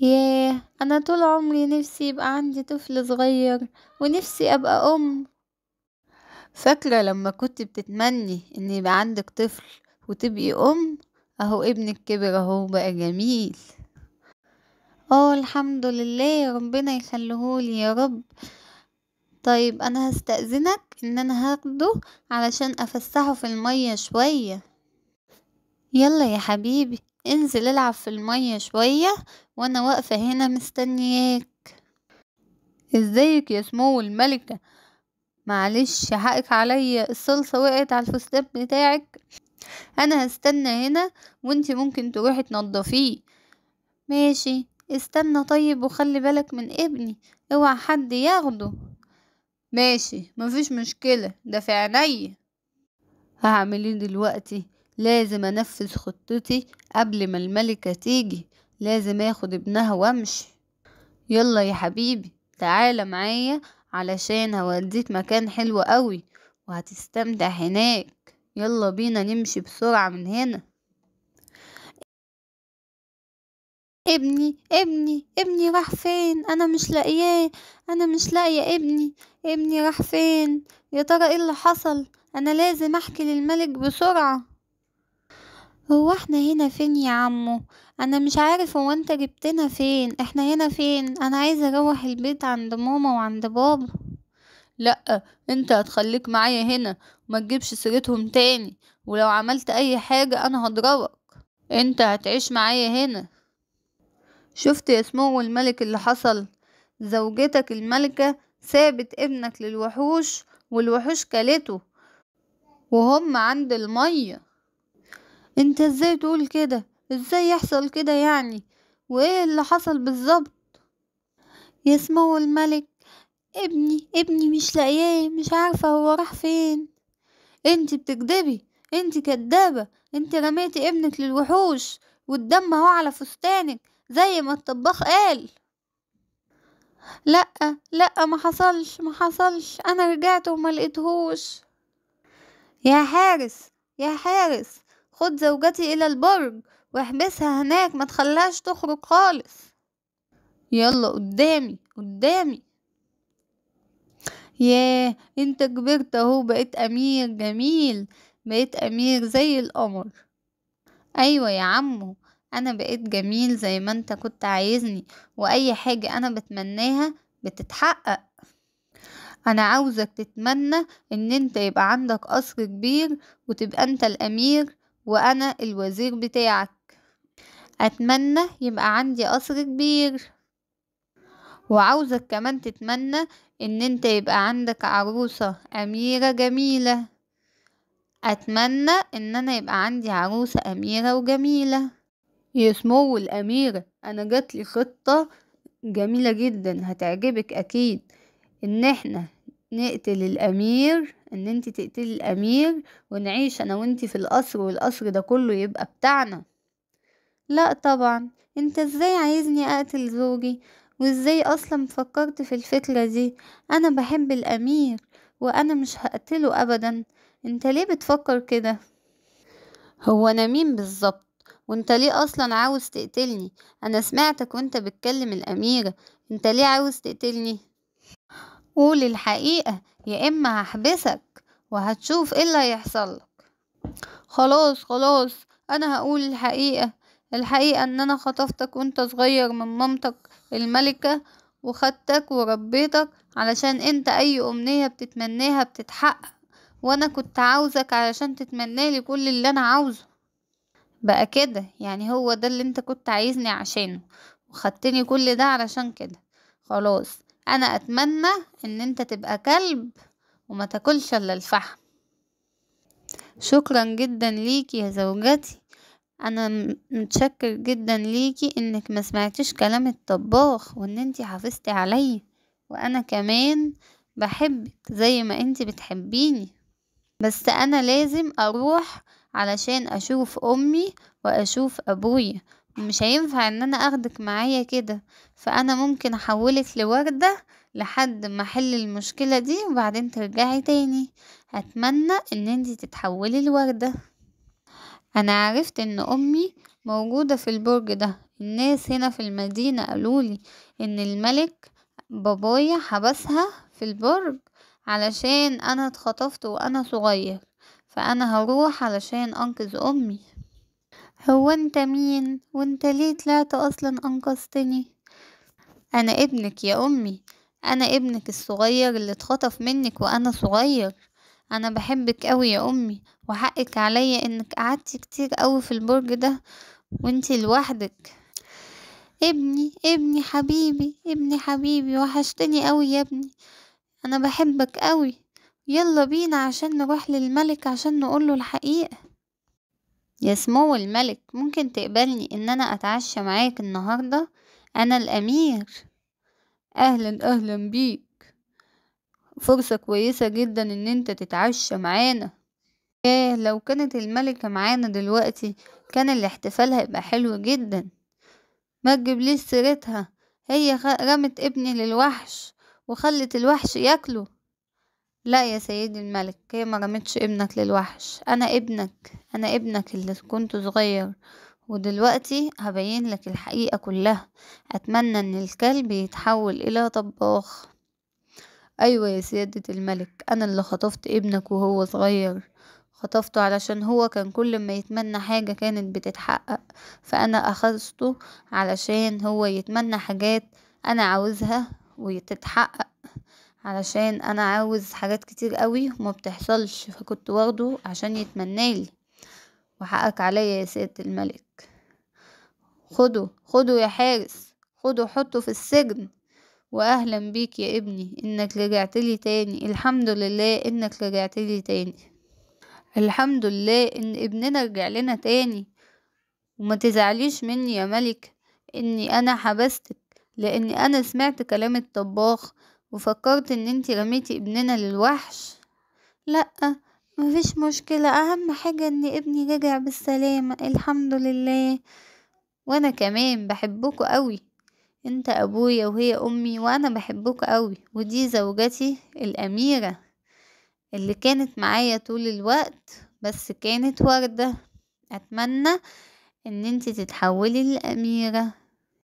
ياه أنا طول عمري نفسي يبقى عندي طفل صغير ونفسي أبقى أم فاكرة لما كنت بتتمني إن يبقى عندك طفل وتبقي أم أهو ابنك كبر أهو بقى جميل اه الحمد لله ربنا يخليهولي يا رب طيب أنا هستأذنك إن أنا هاخده علشان أفسحه في المية شوية يلا يا حبيبي انزل العب في المية شوية وانا واقفة هنا مستنياك ازيك يا سمو الملكة معلش حقك عليا الصلصة وقعت على الفستان بتاعك انا هستنى هنا وانتي ممكن تروحي تنضفيه ماشي استنى طيب وخلي بالك من ابني اوعى حد ياخده ماشي مفيش مشكلة ده في عينيا هعمل ايه دلوقتي لازم أنفذ خطتي قبل ما الملكة تيجي لازم أخد ابنها وأمشي يلا يا حبيبي تعالى معايا علشان هوديك مكان حلو قوي وهتستمتع هناك يلا بينا نمشي بسرعة من هنا ابني ابني ابني راح فين انا مش لاقياه انا مش لاقيه ابني ابني راح فين يا ترى ايه اللي حصل انا لازم احكي للملك بسرعه هو احنا هنا فين يا عمو انا مش عارف هو انت جبتنا فين احنا هنا فين انا عايزه اروح البيت عند ماما وعند بابا لا انت هتخليك معايا هنا وما تجيبش سيرتهم تاني ولو عملت اي حاجه انا هضربك انت هتعيش معايا هنا شفت يا سمو الملك اللي حصل زوجتك الملكه سابت ابنك للوحوش والوحوش كلته وهم عند الميه انت ازاي تقول كده ازاي يحصل كده يعني وايه اللي حصل بالظبط يا سمو الملك ابني ابني مش لاقياه مش عارفه هو راح فين انت بتكدبي انت كدابه انت رميتي ابنك للوحوش والدم اهو على فستانك زي ما الطباخ قال لا لا ما حصلش ما حصلش انا رجعت وما لقيتهوش يا حارس يا حارس خد زوجتي إلى البرج واحبسها هناك ما تخليهاش تخرج خالص يلا قدامي قدامي ياه انت كبرت اهو بقيت امير جميل بقيت امير زي القمر ايوه يا عمو انا بقيت جميل زي ما انت كنت عايزني واي حاجة انا بتمناها بتتحقق انا عاوزك تتمنى ان انت يبقى عندك قصر كبير وتبقى انت الامير وأنا الوزير بتاعك أتمنى يبقى عندي قصر كبير وعاوزك كمان تتمنى إن أنت يبقى عندك عروسة أميرة جميلة أتمنى إن أنا يبقى عندي عروسة أميرة وجميلة يا سمو الأميرة أنا جاتلي خطة جميلة جدا هتعجبك أكيد إن احنا نقتل الأمير ان انت تقتلي الامير ونعيش انا وانت في القصر والقصر ده كله يبقى بتاعنا لا طبعا انت ازاي عايزني اقتل زوجي وازاي اصلا فكرت في الفكرة دي انا بحب الامير وانا مش هقتله ابدا انت ليه بتفكر كده هو انا مين بالظبط وانت ليه اصلا عاوز تقتلني انا سمعتك وانت بتكلم الاميرة انت ليه عاوز تقتلني قول الحقيقة يا إما هحبسك وهتشوف إيه اللي هيحصلك خلاص خلاص أنا هقول الحقيقة الحقيقة إن أنا خطفتك وإنت صغير من مامتك الملكة وخدتك وربيتك علشان إنت أي أمنية بتتمناها بتتحقق وأنا كنت عاوزك علشان تتمنالي كل اللي أنا عاوزه بقى كده يعني هو ده اللي انت كنت عايزني عشانه وخدتني كل ده علشان كده خلاص انا اتمنى ان انت تبقى كلب وما تاكلش الا الفحم شكرا جدا ليكي يا زوجتي انا متشكر جدا ليكي انك ما سمعتيش كلام الطباخ وان انت حافظتي عليا وانا كمان بحبك زي ما انت بتحبيني بس انا لازم اروح علشان اشوف امي واشوف ابويا مش هينفع ان انا اخدك معايا كده فانا ممكن احولك لوردة لحد ما احل المشكلة دي وبعدين ترجعي تاني اتمنى ان انتي تتحولي لوردة انا عرفت ان امي موجودة في البرج ده الناس هنا في المدينة قالولي ان الملك بابايا حبسها في البرج علشان انا اتخطفت وانا صغير فانا هروح علشان انقذ امي هو انت مين وانت ليه طلعت اصلا انقذتني انا ابنك يا امي انا ابنك الصغير اللي اتخطف منك وانا صغير انا بحبك قوي يا امي وحقك عليا انك قعدتي كتير قوي في البرج ده وانتي لوحدك ابني ابني حبيبي ابني حبيبي وحشتني قوي يا ابني انا بحبك قوي يلا بينا عشان نروح للملك عشان نقوله الحقيقه يا سمو الملك ممكن تقبلني ان انا اتعشى معاك النهاردة انا الامير اهلا اهلا بيك فرصة كويسة جدا ان انت تتعشى معانا ايه لو كانت الملكة معانا دلوقتي كان الاحتفال هيبقى حلو جدا ما ليش سيرتها هي رمت ابني للوحش وخلت الوحش ياكله لا يا سيدي الملك هي ما رمتش ابنك للوحش انا ابنك انا ابنك اللي كنت صغير ودلوقتي هبين لك الحقيقة كلها أتمنى أن الكلب يتحول إلى طباخ أيوة يا سيادة الملك أنا اللي خطفت ابنك وهو صغير خطفته علشان هو كان كل ما يتمنى حاجة كانت بتتحقق فأنا أخذته علشان هو يتمنى حاجات أنا عاوزها وتتحقق علشان انا عاوز حاجات كتير قوي وما بتحصلش فكنت واخده عشان يتمنالي وحقك عليا يا سيادة الملك خده خده يا حارس خده حطه في السجن واهلا بيك يا ابني انك رجعتلي تاني الحمد لله انك رجعتلي تاني الحمد لله ان ابننا رجع لنا تاني وما تزعليش مني يا ملك اني انا حبستك لاني انا سمعت كلام الطباخ وفكرت ان انتي رميتي ابننا للوحش لأ مفيش مشكلة اهم حاجة ان ابني رجع بالسلامة الحمد لله وانا كمان بحبكوا قوي انت ابويا وهي امي وانا بحبكوا قوي ودي زوجتي الاميرة اللي كانت معايا طول الوقت بس كانت وردة اتمنى ان انت تتحولي للاميرة